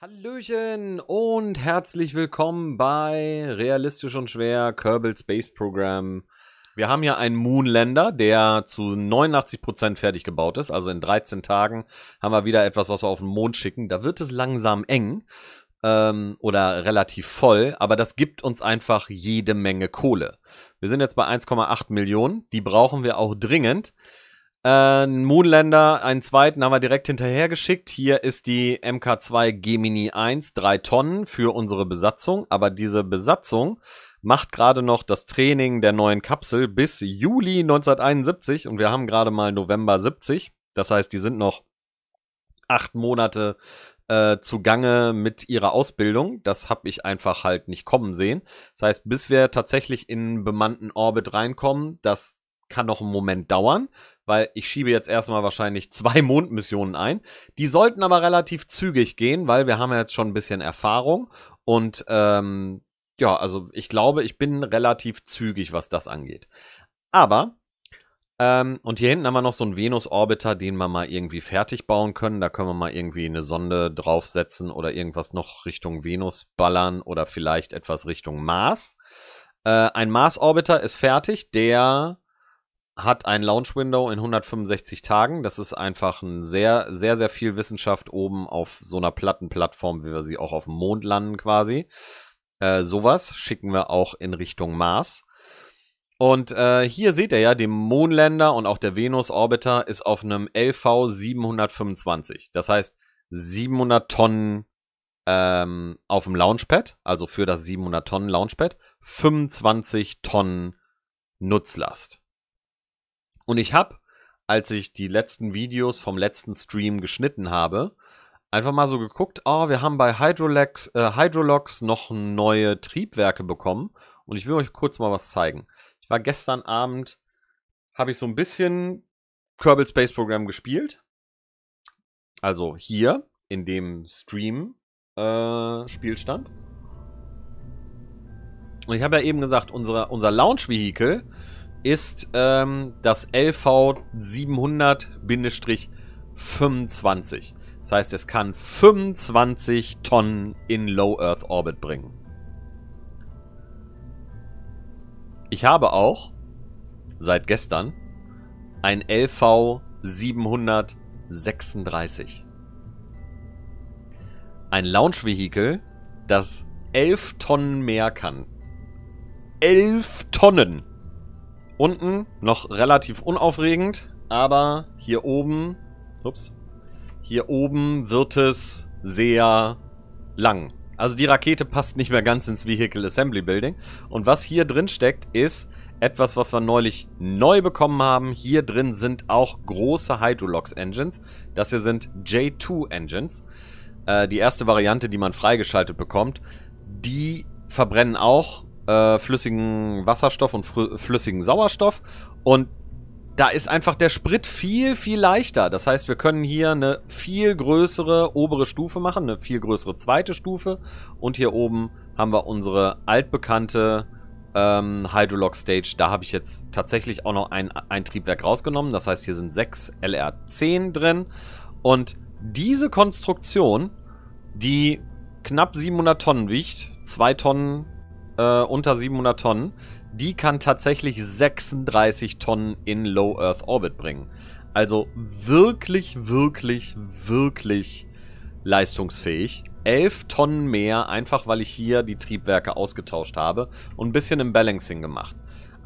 Hallöchen und herzlich willkommen bei Realistisch und Schwer Kerbal Space Program. Wir haben hier einen Moonlander, der zu 89% fertig gebaut ist. Also in 13 Tagen haben wir wieder etwas, was wir auf den Mond schicken. Da wird es langsam eng ähm, oder relativ voll, aber das gibt uns einfach jede Menge Kohle. Wir sind jetzt bei 1,8 Millionen. Die brauchen wir auch dringend. Äh, Moonlander, einen zweiten haben wir direkt hinterher geschickt. Hier ist die MK2 Gemini 1, 3 Tonnen für unsere Besatzung. Aber diese Besatzung macht gerade noch das Training der neuen Kapsel bis Juli 1971 und wir haben gerade mal November 70. Das heißt, die sind noch acht Monate äh, zugange mit ihrer Ausbildung. Das habe ich einfach halt nicht kommen sehen. Das heißt, bis wir tatsächlich in einen bemannten Orbit reinkommen, das kann noch einen Moment dauern, weil ich schiebe jetzt erstmal wahrscheinlich zwei Mondmissionen ein. Die sollten aber relativ zügig gehen, weil wir haben ja jetzt schon ein bisschen Erfahrung und ähm, ja, also ich glaube, ich bin relativ zügig, was das angeht. Aber ähm, und hier hinten haben wir noch so einen Venus-Orbiter, den wir mal irgendwie fertig bauen können. Da können wir mal irgendwie eine Sonde draufsetzen oder irgendwas noch Richtung Venus ballern oder vielleicht etwas Richtung Mars. Äh, ein Mars-Orbiter ist fertig, der hat ein Launch Window in 165 Tagen. Das ist einfach ein sehr, sehr, sehr viel Wissenschaft oben auf so einer Plattenplattform, wie wir sie auch auf dem Mond landen quasi. Äh, sowas schicken wir auch in Richtung Mars. Und äh, hier seht ihr ja, der Moonlander und auch der Venus Orbiter ist auf einem LV 725. Das heißt 700 Tonnen ähm, auf dem Launchpad, also für das 700 Tonnen Launchpad, 25 Tonnen Nutzlast. Und ich habe, als ich die letzten Videos vom letzten Stream geschnitten habe, einfach mal so geguckt, oh, wir haben bei Hydrolex, äh, Hydrolox noch neue Triebwerke bekommen. Und ich will euch kurz mal was zeigen. Ich war gestern Abend, habe ich so ein bisschen Kerbal Space Program gespielt. Also hier in dem Stream äh, Spielstand. Und ich habe ja eben gesagt, unsere, unser Launch-Vehikel ist ähm, das LV 700-25. Das heißt, es kann 25 Tonnen in Low Earth Orbit bringen. Ich habe auch seit gestern ein LV 736. Ein Launch-Vehikel, das 11 Tonnen mehr kann. 11 Tonnen! Unten noch relativ unaufregend, aber hier oben, ups, hier oben wird es sehr lang. Also die Rakete passt nicht mehr ganz ins Vehicle Assembly Building. Und was hier drin steckt, ist etwas, was wir neulich neu bekommen haben. Hier drin sind auch große Hydrolox Engines. Das hier sind J2 Engines. Äh, die erste Variante, die man freigeschaltet bekommt. Die verbrennen auch äh, flüssigen Wasserstoff und flüssigen Sauerstoff. Und da ist einfach der Sprit viel, viel leichter. Das heißt, wir können hier eine viel größere obere Stufe machen, eine viel größere zweite Stufe. Und hier oben haben wir unsere altbekannte ähm, Hydrolock Stage. Da habe ich jetzt tatsächlich auch noch ein, ein Triebwerk rausgenommen. Das heißt, hier sind sechs LR10 drin. Und diese Konstruktion, die knapp 700 Tonnen wiegt, 2 Tonnen äh, unter 700 Tonnen, die kann tatsächlich 36 Tonnen in Low Earth Orbit bringen. Also wirklich, wirklich, wirklich leistungsfähig. 11 Tonnen mehr, einfach weil ich hier die Triebwerke ausgetauscht habe und ein bisschen im Balancing gemacht.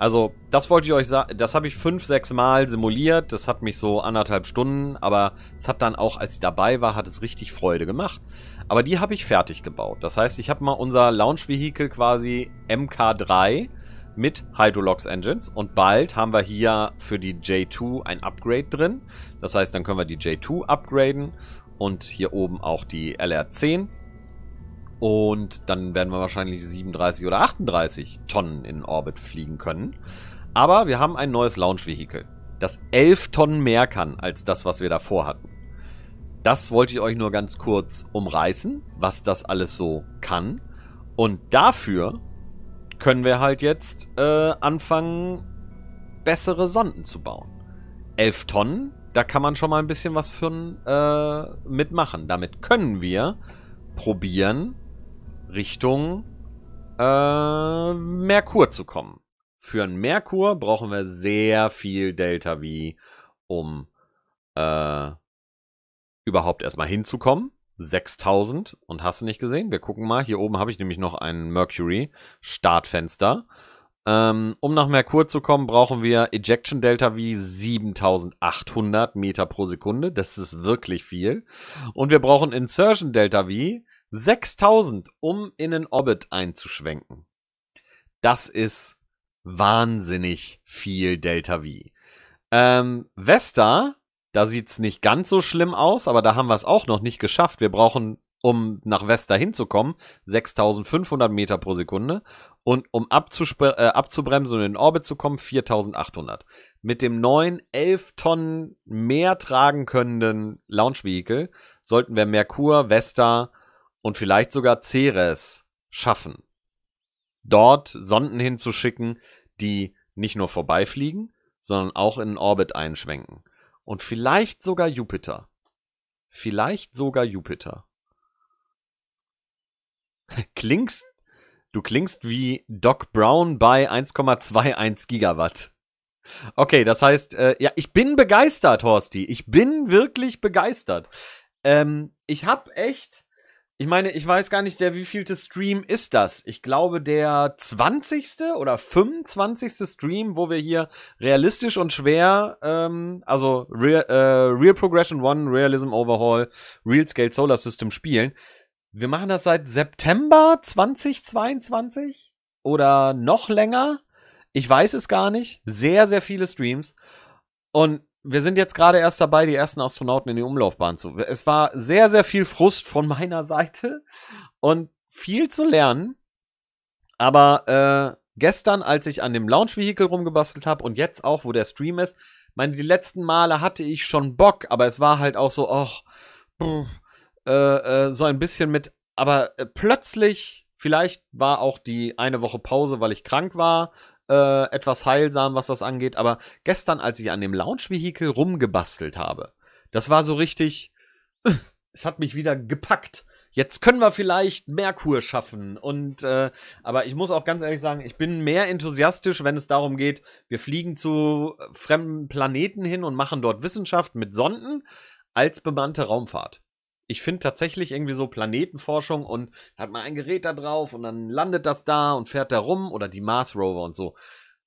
Also, das wollte ich euch sagen, das habe ich fünf, sechs Mal simuliert, das hat mich so anderthalb Stunden, aber es hat dann auch, als ich dabei war, hat es richtig Freude gemacht. Aber die habe ich fertig gebaut. Das heißt, ich habe mal unser Launch-Vehikel quasi MK3 mit Hydrolox Engines und bald haben wir hier für die J2 ein Upgrade drin. Das heißt, dann können wir die J2 upgraden und hier oben auch die LR10 und dann werden wir wahrscheinlich 37 oder 38 Tonnen in Orbit fliegen können. Aber wir haben ein neues Launch-Vehikel, das 11 Tonnen mehr kann als das, was wir davor hatten. Das wollte ich euch nur ganz kurz umreißen, was das alles so kann. Und dafür können wir halt jetzt äh, anfangen, bessere Sonden zu bauen. 11 Tonnen, da kann man schon mal ein bisschen was für äh, mitmachen. Damit können wir probieren, Richtung äh, Merkur zu kommen. Für einen Merkur brauchen wir sehr viel Delta V, um äh, überhaupt erstmal hinzukommen. 6000 und hast du nicht gesehen? Wir gucken mal. Hier oben habe ich nämlich noch ein Mercury Startfenster. Ähm, um nach Merkur zu kommen, brauchen wir Ejection Delta V 7800 Meter pro Sekunde. Das ist wirklich viel. Und wir brauchen Insertion Delta V 6000, um in den Orbit einzuschwenken. Das ist wahnsinnig viel Delta V. Ähm, Vesta, da sieht es nicht ganz so schlimm aus, aber da haben wir es auch noch nicht geschafft. Wir brauchen, um nach Vesta hinzukommen, 6500 Meter pro Sekunde und um äh, abzubremsen und in den Orbit zu kommen, 4800. Mit dem neuen 11 Tonnen mehr tragen könnenden Launch Vehicle sollten wir Merkur, Vesta, und vielleicht sogar Ceres schaffen, dort Sonden hinzuschicken, die nicht nur vorbeifliegen, sondern auch in den Orbit einschwenken. Und vielleicht sogar Jupiter. Vielleicht sogar Jupiter. klingst, du klingst wie Doc Brown bei 1,21 Gigawatt. Okay, das heißt, äh, ja, ich bin begeistert, Horsti. Ich bin wirklich begeistert. Ähm, ich hab echt, ich meine, ich weiß gar nicht, der wievielte Stream ist das? Ich glaube, der 20. oder 25. Stream, wo wir hier realistisch und schwer, ähm, also Real, äh, Real Progression One, Realism Overhaul, Real Scale Solar System spielen. Wir machen das seit September 2022 oder noch länger. Ich weiß es gar nicht. Sehr, sehr viele Streams. Und wir sind jetzt gerade erst dabei, die ersten Astronauten in die Umlaufbahn zu. Es war sehr, sehr viel Frust von meiner Seite und viel zu lernen. Aber äh, gestern, als ich an dem Launch-Vehikel rumgebastelt habe und jetzt auch, wo der Stream ist, meine, die letzten Male hatte ich schon Bock, aber es war halt auch so, ach, äh, äh, so ein bisschen mit, aber äh, plötzlich, vielleicht war auch die eine Woche Pause, weil ich krank war äh, etwas heilsam, was das angeht. Aber gestern, als ich an dem Launch-Vehikel rumgebastelt habe, das war so richtig, es hat mich wieder gepackt. Jetzt können wir vielleicht Merkur schaffen. Und äh, aber ich muss auch ganz ehrlich sagen, ich bin mehr enthusiastisch, wenn es darum geht, wir fliegen zu fremden Planeten hin und machen dort Wissenschaft mit Sonden als bemannte Raumfahrt ich finde tatsächlich irgendwie so Planetenforschung und hat man ein Gerät da drauf und dann landet das da und fährt da rum oder die Mars Rover und so.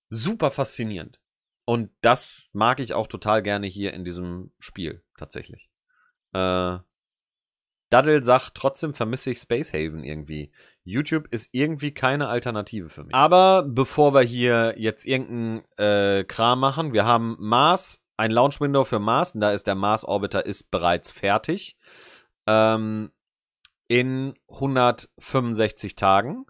Super faszinierend. Und das mag ich auch total gerne hier in diesem Spiel tatsächlich. Äh, Daddel sagt, trotzdem vermisse ich Space Haven irgendwie. YouTube ist irgendwie keine Alternative für mich. Aber bevor wir hier jetzt irgendeinen äh, Kram machen, wir haben Mars, ein Launch Window für Mars, und da ist der Mars Orbiter ist bereits fertig ähm, in 165 Tagen.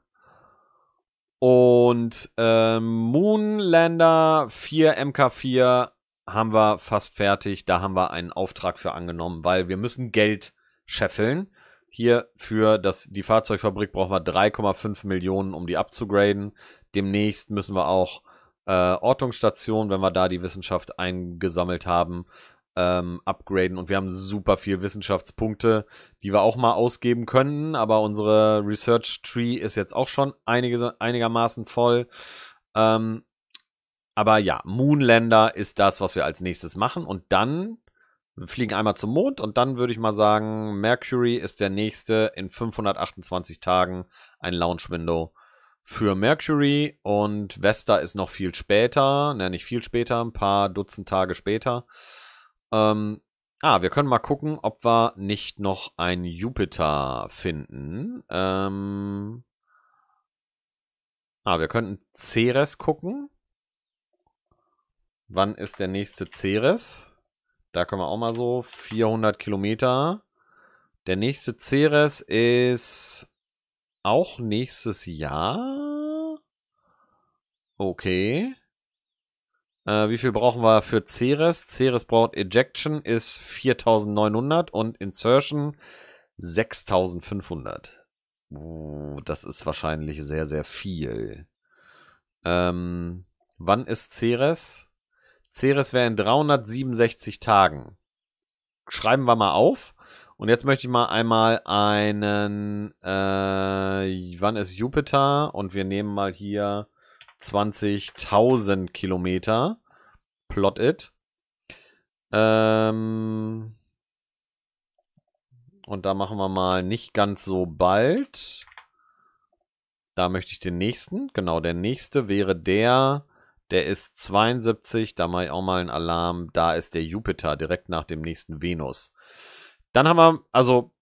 Und äh, Moonlander 4 MK4 haben wir fast fertig. Da haben wir einen Auftrag für angenommen, weil wir müssen Geld scheffeln. Hier für das, die Fahrzeugfabrik brauchen wir 3,5 Millionen, um die abzugraden. Demnächst müssen wir auch äh, Ortungsstationen, wenn wir da die Wissenschaft eingesammelt haben, ähm, upgraden. Und wir haben super viel Wissenschaftspunkte, die wir auch mal ausgeben könnten, Aber unsere Research Tree ist jetzt auch schon einige, einigermaßen voll. Ähm, aber ja, Moonlander ist das, was wir als nächstes machen. Und dann wir fliegen einmal zum Mond und dann würde ich mal sagen, Mercury ist der nächste in 528 Tagen ein Launch-Window für Mercury und Vesta ist noch viel später, ne, nicht viel später, ein paar Dutzend Tage später. Ähm, ah, wir können mal gucken, ob wir nicht noch einen Jupiter finden. Ähm, ah, wir könnten Ceres gucken. Wann ist der nächste Ceres? Da können wir auch mal so 400 Kilometer. Der nächste Ceres ist auch nächstes Jahr. Okay. Äh, wie viel brauchen wir für Ceres? Ceres braucht Ejection, ist 4900 und Insertion 6500. Uh, das ist wahrscheinlich sehr, sehr viel. Ähm, wann ist Ceres? Ceres wäre in 367 Tagen. Schreiben wir mal auf. Und jetzt möchte ich mal einmal einen, äh, wann ist Jupiter? Und wir nehmen mal hier 20.000 Kilometer. Plot it. Ähm Und da machen wir mal nicht ganz so bald. Da möchte ich den nächsten. Genau, der nächste wäre der. Der ist 72. Da mache ich auch mal einen Alarm. Da ist der Jupiter direkt nach dem nächsten Venus. Dann haben wir, also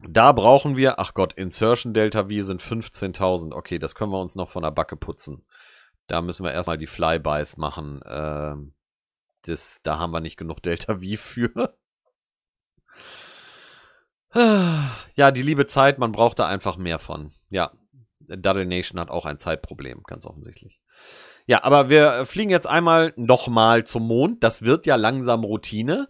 da brauchen wir, ach Gott, Insertion Delta V sind 15.000. Okay, das können wir uns noch von der Backe putzen. Da müssen wir erstmal die Flybys machen. Ähm, das, da haben wir nicht genug Delta V für. Ja, die liebe Zeit, man braucht da einfach mehr von. Ja, Duddle Nation hat auch ein Zeitproblem, ganz offensichtlich. Ja, aber wir fliegen jetzt einmal nochmal zum Mond. Das wird ja langsam Routine.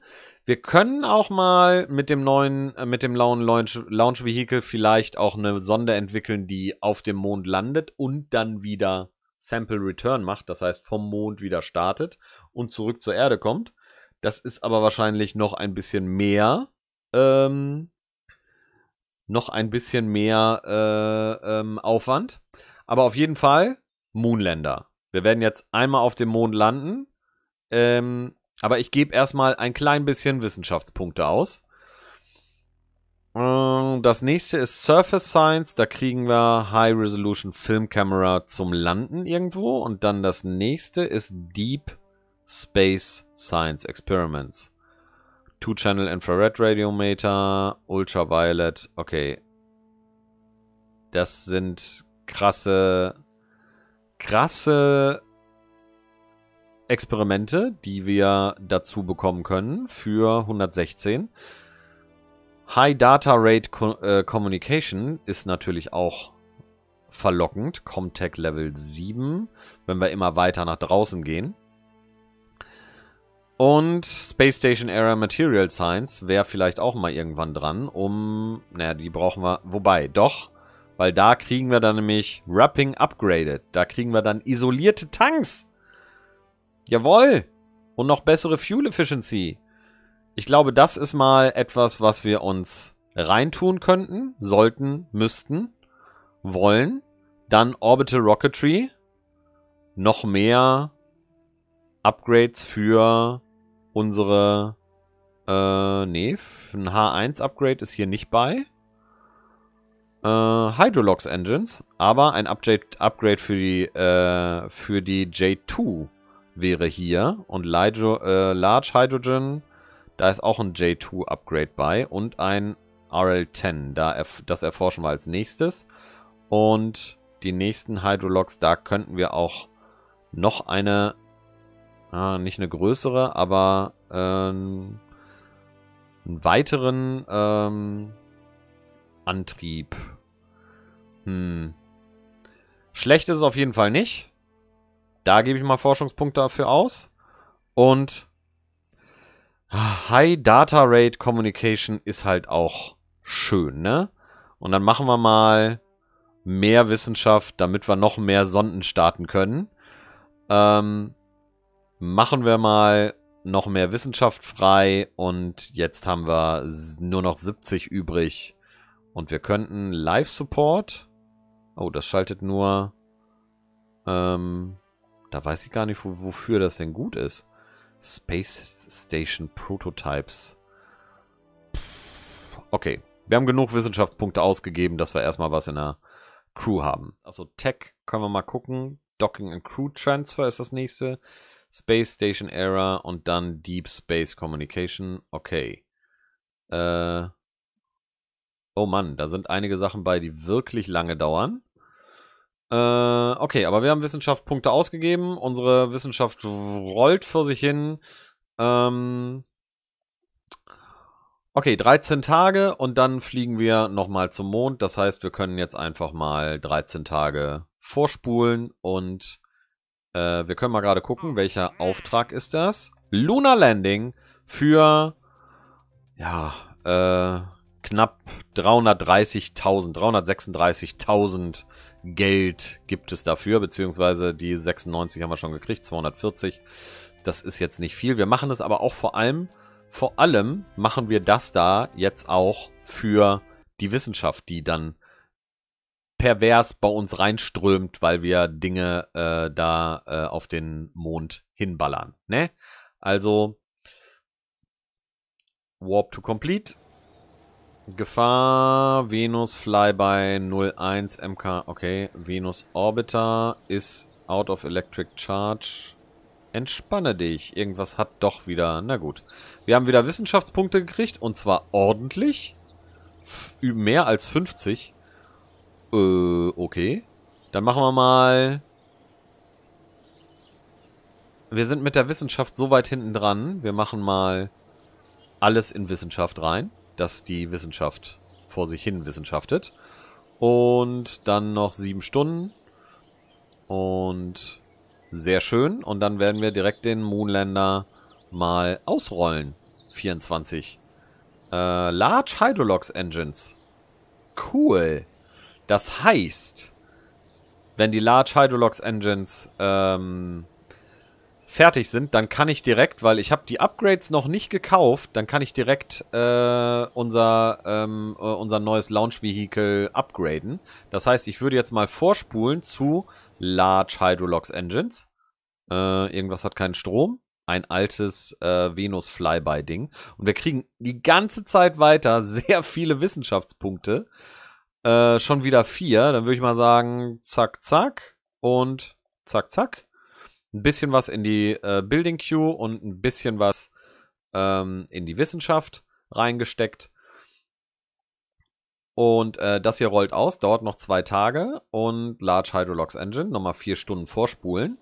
Wir können auch mal mit dem neuen, äh, mit dem lauen Launch, Launch Vehicle vielleicht auch eine Sonde entwickeln, die auf dem Mond landet und dann wieder Sample Return macht, das heißt vom Mond wieder startet und zurück zur Erde kommt. Das ist aber wahrscheinlich noch ein bisschen mehr, ähm, noch ein bisschen mehr äh, ähm, Aufwand. Aber auf jeden Fall Moonlander. Wir werden jetzt einmal auf dem Mond landen, ähm, aber ich gebe erstmal ein klein bisschen Wissenschaftspunkte aus. Ähm, das nächste ist Surface Science. Da kriegen wir High Resolution Film Camera zum Landen irgendwo. Und dann das nächste ist Deep Space Science Experiments. Two-Channel Infrared Radiometer, Ultraviolet. Okay. Das sind krasse, krasse Experimente, die wir dazu bekommen können für 116. High Data Rate Co äh, Communication ist natürlich auch verlockend. Comtech Level 7, wenn wir immer weiter nach draußen gehen. Und Space Station Area Material Science wäre vielleicht auch mal irgendwann dran, um... Naja, die brauchen wir... Wobei, doch. Weil da kriegen wir dann nämlich Wrapping Upgraded. Da kriegen wir dann isolierte Tanks. Jawohl! Und noch bessere Fuel Efficiency. Ich glaube, das ist mal etwas, was wir uns reintun könnten, sollten, müssten, wollen. Dann Orbital Rocketry. Noch mehr Upgrades für unsere... Äh, nee, ein H1-Upgrade ist hier nicht bei. Äh, Hydrolox Engines, aber ein Update, Upgrade für die, äh, für die J2 wäre hier und Lijo, äh, Large Hydrogen, da ist auch ein J2-Upgrade bei und ein RL10, da erf das erforschen wir als nächstes. Und die nächsten Hydrologs, da könnten wir auch noch eine, ah, nicht eine größere, aber ähm, einen weiteren ähm, Antrieb. Hm. Schlecht ist es auf jeden Fall nicht. Da gebe ich mal Forschungspunkte dafür aus. Und ah, High Data Rate Communication ist halt auch schön, ne? Und dann machen wir mal mehr Wissenschaft, damit wir noch mehr Sonden starten können. Ähm, machen wir mal noch mehr Wissenschaft frei und jetzt haben wir nur noch 70 übrig. Und wir könnten Live Support. Oh, das schaltet nur ähm, da weiß ich gar nicht, wofür das denn gut ist. Space Station Prototypes. okay. Wir haben genug Wissenschaftspunkte ausgegeben, dass wir erstmal was in der Crew haben. Also Tech können wir mal gucken. Docking and Crew Transfer ist das nächste. Space Station Era und dann Deep Space Communication. Okay. Äh. Oh Mann, da sind einige Sachen bei, die wirklich lange dauern. Äh, okay, aber wir haben Wissenschaft ausgegeben. Unsere Wissenschaft rollt für sich hin. Ähm, okay, 13 Tage und dann fliegen wir nochmal zum Mond. Das heißt, wir können jetzt einfach mal 13 Tage vorspulen und äh, wir können mal gerade gucken, welcher Auftrag ist das? Lunar Landing für, ja, äh, knapp 330.000, 336.000 Geld gibt es dafür, beziehungsweise die 96 haben wir schon gekriegt, 240. Das ist jetzt nicht viel. Wir machen es aber auch vor allem, vor allem machen wir das da jetzt auch für die Wissenschaft, die dann pervers bei uns reinströmt, weil wir Dinge äh, da äh, auf den Mond hinballern. Ne? Also Warp to Complete. Gefahr, Venus Flyby 01 MK, okay. Venus Orbiter ist out of electric charge. Entspanne dich. Irgendwas hat doch wieder, na gut. Wir haben wieder Wissenschaftspunkte gekriegt und zwar ordentlich. F mehr als 50. Äh, okay. Dann machen wir mal... Wir sind mit der Wissenschaft so weit hinten dran. Wir machen mal alles in Wissenschaft rein dass die Wissenschaft vor sich hin wissenschaftet. Und dann noch sieben Stunden. Und sehr schön. Und dann werden wir direkt den Moonlander mal ausrollen. 24. Äh, Large Hydrolox Engines. Cool. Das heißt, wenn die Large Hydrolox Engines ähm, fertig sind, dann kann ich direkt, weil ich habe die Upgrades noch nicht gekauft, dann kann ich direkt äh, unser, ähm, äh, unser neues launch vehikel upgraden. Das heißt, ich würde jetzt mal vorspulen zu Large Hydrolox Engines. Äh, irgendwas hat keinen Strom. Ein altes äh, Venus Flyby-Ding. Und wir kriegen die ganze Zeit weiter sehr viele Wissenschaftspunkte. Äh, schon wieder vier. Dann würde ich mal sagen, zack, zack. Und zack, zack ein bisschen was in die äh, Building Queue und ein bisschen was ähm, in die Wissenschaft reingesteckt. Und äh, das hier rollt aus, dauert noch zwei Tage. Und Large Hydrolox Engine, nochmal vier Stunden vorspulen.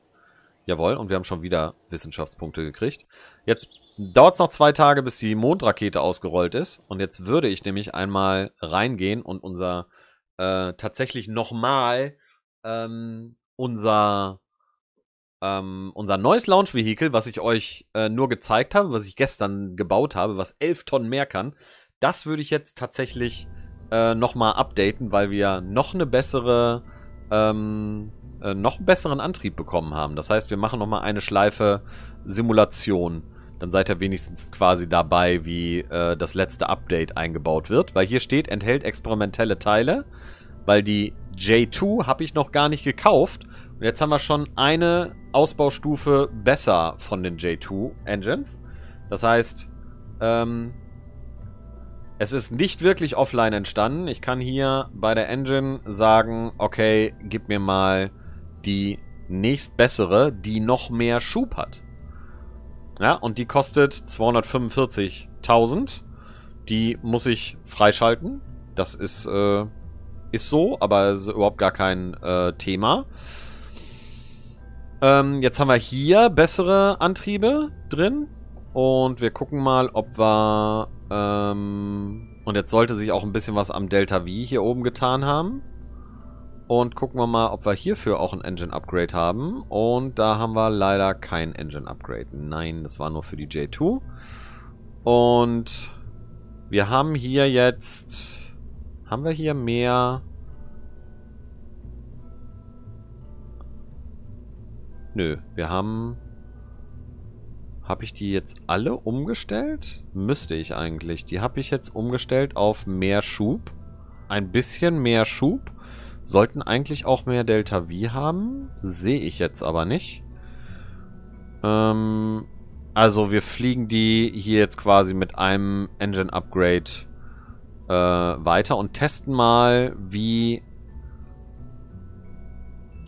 Jawohl, und wir haben schon wieder Wissenschaftspunkte gekriegt. Jetzt dauert es noch zwei Tage, bis die Mondrakete ausgerollt ist. Und jetzt würde ich nämlich einmal reingehen und unser äh, tatsächlich nochmal ähm, unser ähm, unser neues Launch-Vehikel, was ich euch äh, nur gezeigt habe, was ich gestern gebaut habe, was 11 Tonnen mehr kann, das würde ich jetzt tatsächlich äh, nochmal updaten, weil wir noch eine bessere, ähm, äh, noch einen besseren Antrieb bekommen haben. Das heißt, wir machen nochmal eine Schleife Simulation. Dann seid ihr wenigstens quasi dabei, wie äh, das letzte Update eingebaut wird. Weil hier steht, enthält experimentelle Teile, weil die J2 habe ich noch gar nicht gekauft. Und jetzt haben wir schon eine Ausbaustufe besser von den J2 Engines. Das heißt, ähm, es ist nicht wirklich offline entstanden. Ich kann hier bei der Engine sagen, okay, gib mir mal die nächstbessere, die noch mehr Schub hat. Ja, und die kostet 245.000. Die muss ich freischalten. Das ist, äh, ist so, aber ist überhaupt gar kein äh, Thema. Ähm, jetzt haben wir hier bessere Antriebe drin. Und wir gucken mal, ob wir... Ähm, und jetzt sollte sich auch ein bisschen was am Delta V hier oben getan haben. Und gucken wir mal, ob wir hierfür auch ein Engine Upgrade haben. Und da haben wir leider kein Engine Upgrade. Nein, das war nur für die J2. Und wir haben hier jetzt... Haben wir hier mehr Nö, wir haben... Habe ich die jetzt alle umgestellt? Müsste ich eigentlich. Die habe ich jetzt umgestellt auf mehr Schub. Ein bisschen mehr Schub. Sollten eigentlich auch mehr Delta V haben. Sehe ich jetzt aber nicht. Ähm, also wir fliegen die hier jetzt quasi mit einem Engine Upgrade äh, weiter und testen mal, wie...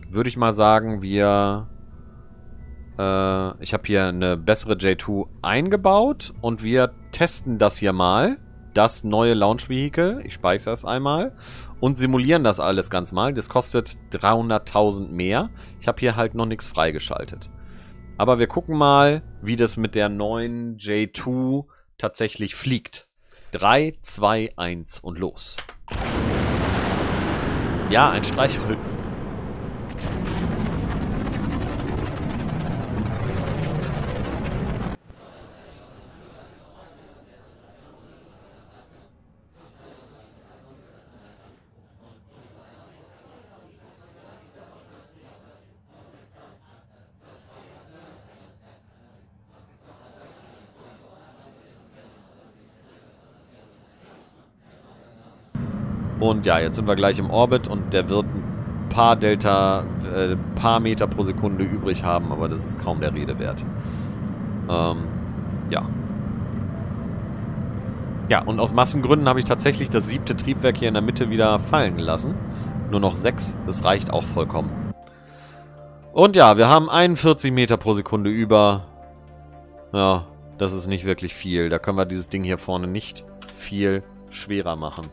Würde ich mal sagen, wir äh, ich habe hier eine bessere J2 eingebaut und wir testen das hier mal. Das neue Launch-Vehikel. Ich speichere es einmal und simulieren das alles ganz mal. Das kostet 300.000 mehr. Ich habe hier halt noch nichts freigeschaltet. Aber wir gucken mal, wie das mit der neuen J2 tatsächlich fliegt. 3, 2, 1 und los. Ja, ein Streichholz. und ja, jetzt sind wir gleich im Orbit und der wird ein paar Delta, äh, paar Meter pro Sekunde übrig haben, aber das ist kaum der Rede wert. Ähm, ja. Ja, und aus Massengründen habe ich tatsächlich das siebte Triebwerk hier in der Mitte wieder fallen gelassen. Nur noch sechs, das reicht auch vollkommen. Und ja, wir haben 41 Meter pro Sekunde über. Ja, das ist nicht wirklich viel. Da können wir dieses Ding hier vorne nicht viel schwerer machen.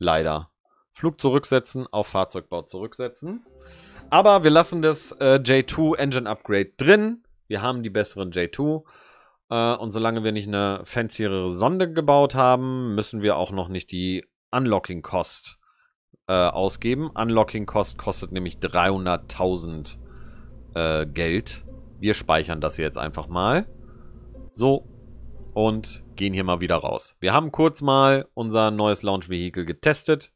Leider. Flug zurücksetzen, auf Fahrzeugbau zurücksetzen. Aber wir lassen das äh, J2 Engine Upgrade drin. Wir haben die besseren J2. Äh, und solange wir nicht eine fancyere Sonde gebaut haben, müssen wir auch noch nicht die Unlocking Cost äh, ausgeben. Unlocking Cost kostet nämlich 300.000 äh, Geld. Wir speichern das jetzt einfach mal. So. Und gehen hier mal wieder raus. Wir haben kurz mal unser neues launch Vehicle getestet.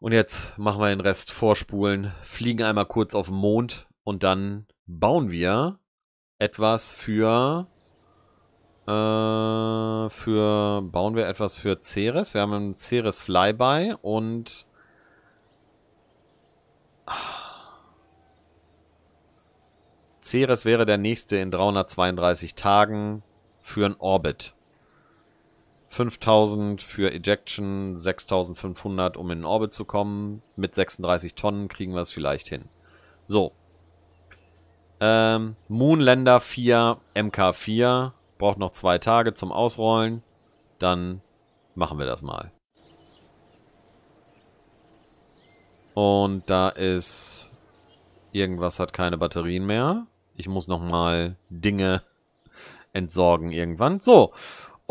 Und jetzt machen wir den Rest vorspulen, fliegen einmal kurz auf den Mond und dann bauen wir etwas für äh, für bauen wir etwas für Ceres. Wir haben einen Ceres Flyby und Ceres wäre der nächste in 332 Tagen für ein Orbit. 5000 für Ejection, 6500, um in den Orbit zu kommen. Mit 36 Tonnen kriegen wir es vielleicht hin. So. Ähm, Moonlander 4, MK4. Braucht noch zwei Tage zum Ausrollen. Dann machen wir das mal. Und da ist... Irgendwas hat keine Batterien mehr. Ich muss nochmal Dinge entsorgen irgendwann. So,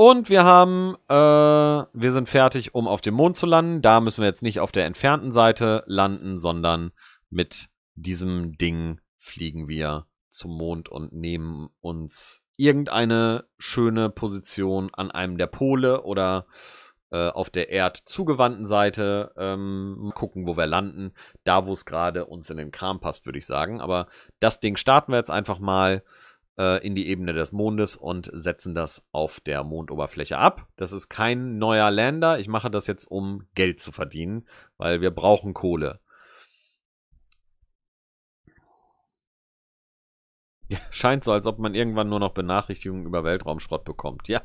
und wir haben, äh, wir sind fertig, um auf dem Mond zu landen. Da müssen wir jetzt nicht auf der entfernten Seite landen, sondern mit diesem Ding fliegen wir zum Mond und nehmen uns irgendeine schöne Position an einem der Pole oder äh, auf der Erd zugewandten Seite ähm, gucken, wo wir landen. Da, wo es gerade uns in den Kram passt, würde ich sagen. Aber das Ding starten wir jetzt einfach mal. Äh, in die Ebene des Mondes und setzen das auf der Mondoberfläche ab. Das ist kein neuer Lander. Ich mache das jetzt, um Geld zu verdienen, weil wir brauchen Kohle. Ja, scheint so, als ob man irgendwann nur noch Benachrichtigungen über Weltraumschrott bekommt. Ja.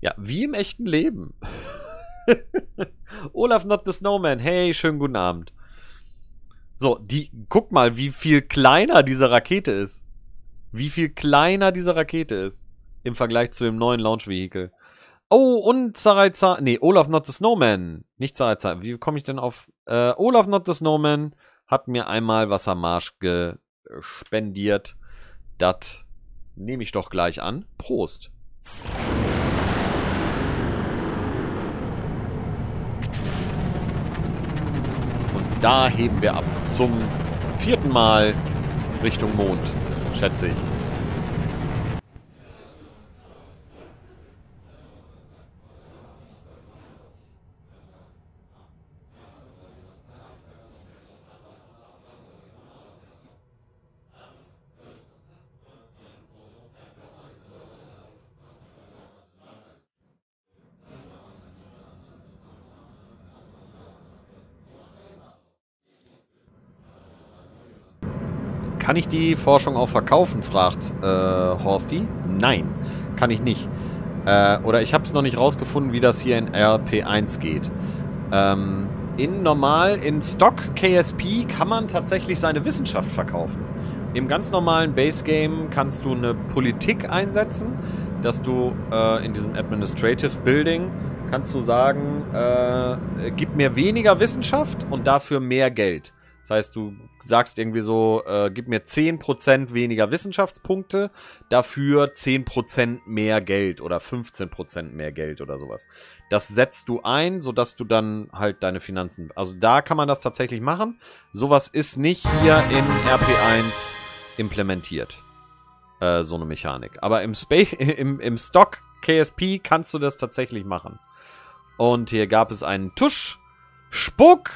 Ja, wie im echten Leben. Olaf Not the Snowman. Hey, schönen guten Abend. So, die, guck mal, wie viel kleiner diese Rakete ist. Wie viel kleiner diese Rakete ist. Im Vergleich zu dem neuen launch Vehicle. Oh, und Sarai Nee, Olaf Not the Snowman. Nicht Sarai Wie komme ich denn auf. Äh, Olaf Not the Snowman hat mir einmal Wassermarsch gespendiert. Das nehme ich doch gleich an. Prost. Prost. Da heben wir ab. Zum vierten Mal Richtung Mond, schätze ich. Kann ich die Forschung auch verkaufen, fragt äh, Horsty. Nein, kann ich nicht. Äh, oder ich habe es noch nicht rausgefunden, wie das hier in RP1 geht. Ähm, in normal, in Stock KSP kann man tatsächlich seine Wissenschaft verkaufen. Im ganz normalen Base Game kannst du eine Politik einsetzen, dass du äh, in diesem Administrative Building kannst du sagen, äh, gib mir weniger Wissenschaft und dafür mehr Geld. Das heißt, du sagst irgendwie so, äh, gib mir 10% weniger Wissenschaftspunkte, dafür 10% mehr Geld oder 15% mehr Geld oder sowas. Das setzt du ein, sodass du dann halt deine Finanzen... Also da kann man das tatsächlich machen. Sowas ist nicht hier in RP1 implementiert. Äh, so eine Mechanik. Aber im, Space, im, im Stock KSP kannst du das tatsächlich machen. Und hier gab es einen Tusch. Spuck!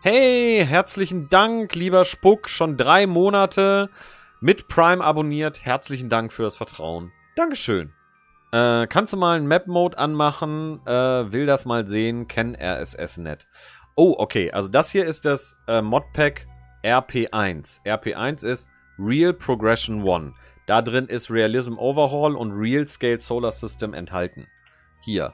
Hey, herzlichen Dank, lieber Spuck. Schon drei Monate mit Prime abonniert. Herzlichen Dank für das Vertrauen. Dankeschön. Äh, kannst du mal einen Map-Mode anmachen? Äh, will das mal sehen. Ken RSS-Net. Oh, okay. Also das hier ist das äh, Modpack RP1. RP1 ist Real Progression 1. Da drin ist Realism Overhaul und Real Scale Solar System enthalten. Hier.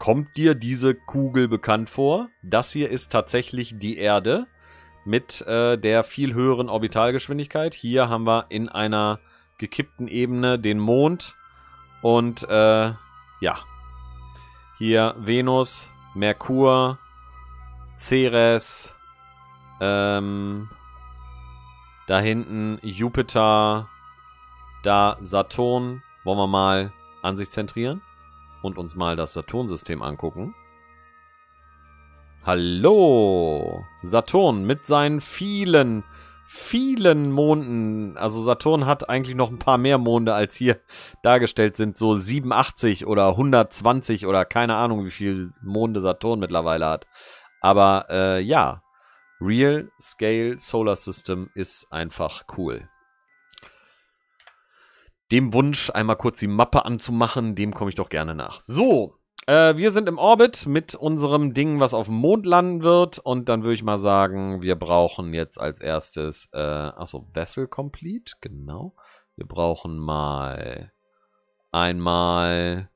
Kommt dir diese Kugel bekannt vor? Das hier ist tatsächlich die Erde mit äh, der viel höheren Orbitalgeschwindigkeit. Hier haben wir in einer gekippten Ebene den Mond und äh, ja, hier Venus, Merkur, Ceres, ähm, da hinten Jupiter, da Saturn. Wollen wir mal an sich zentrieren? und uns mal das Saturn-System angucken. Hallo! Saturn mit seinen vielen, vielen Monden. Also Saturn hat eigentlich noch ein paar mehr Monde, als hier dargestellt sind. So 87 oder 120 oder keine Ahnung, wie viele Monde Saturn mittlerweile hat. Aber äh, ja, Real Scale Solar System ist einfach cool. Dem Wunsch, einmal kurz die Mappe anzumachen, dem komme ich doch gerne nach. So, äh, wir sind im Orbit mit unserem Ding, was auf dem Mond landen wird. Und dann würde ich mal sagen, wir brauchen jetzt als erstes, äh, achso, Vessel Complete, genau. Wir brauchen mal einmal,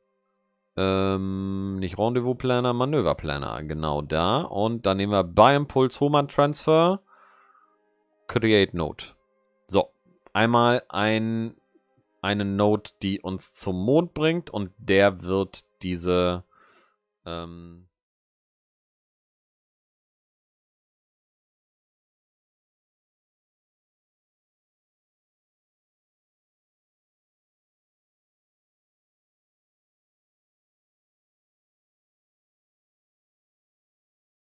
ähm, nicht Rendezvous Planner, Manöver Planner, genau da. Und dann nehmen wir Biimpulse Hohmann Transfer, Create Note. So, einmal ein eine Node, die uns zum Mond bringt und der wird diese ähm,